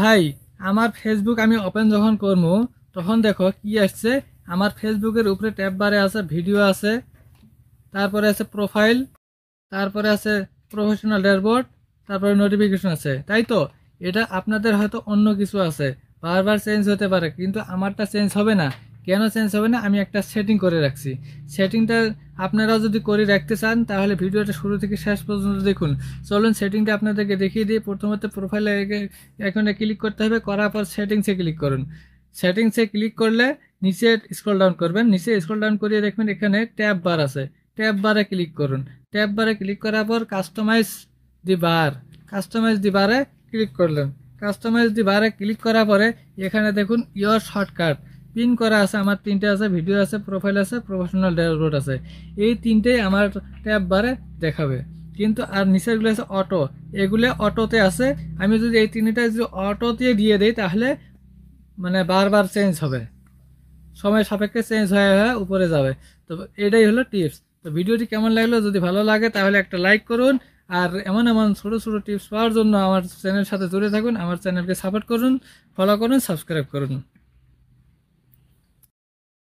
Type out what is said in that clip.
ভাই আমার ফেসবুক আমি ওপেন যখন করবো তখন দেখো কি আসছে আমার ফেসবুকের উপরে ট্যাব বারে আছে ভিডিও আছে তারপরে আছে প্রোফাইল তারপরে আছে প্রফেশনাল ডেয়ারবোর্ড তারপরে নোটিফিকেশন আছে তাই তো এটা আপনাদের হয়তো অন্য কিছু আছে বারবার চেঞ্জ হতে পারে কিন্তু আমারটা চেঞ্জ হবে না কেন চেঞ্জ হবে না আমি একটা সেটিং করে রাখছি সেটিংটা আপনারা যদি করে রাখতে চান তাহলে ভিডিওটা শুরু থেকে শেষ পর্যন্ত দেখুন চলুন সেটিংটা আপনাদেরকে দেখিয়ে দিয়ে প্রথমত প্রোফাইলে এখানে ক্লিক করতে হবে করার পর সেটিংসে ক্লিক করুন সেটিংসে ক্লিক করলে নিচে স্ক্রল ডাউন করবেন নিচে স্ক্রল ডাউন করিয়ে দেখবেন এখানে ট্যাব বার আছে ট্যাব বারে ক্লিক করুন ট্যাব বারে ক্লিক করার পর কাস্টমাইজ দি বার কাস্টমাইজ দি বারে ক্লিক করলেন কাস্টমাইজ দি বারে ক্লিক করার পরে এখানে দেখুন ইয়োর শর্টকাট পিন করা আছে আমার তিনটে আছে ভিডিও আছে প্রোফাইল আছে প্রফেশনাল ড্যাশবোর্ড আছে এই তিনটেই আমার ট্যাব বারে দেখাবে কিন্তু আর নিচেরগুলো আছে অটো এগুলো অটোতে আছে আমি যদি এই তিনটা যদি অটোতে দিয়ে দিই তাহলে মানে বারবার চেঞ্জ হবে সময় সাপেক্ষে চেঞ্জ হয়ে হয়ে উপরে যাবে তো এটাই হলো টিপস তো ভিডিওটি কেমন লাগলো যদি ভালো লাগে তাহলে একটা লাইক করুন আর এমন এমন ছোটো ছোটো টিপস পাওয়ার জন্য আমার চ্যানেলের সাথে জুড়ে থাকুন আমার চ্যানেলকে সাপোর্ট করুন ফলো করুন সাবস্ক্রাইব করুন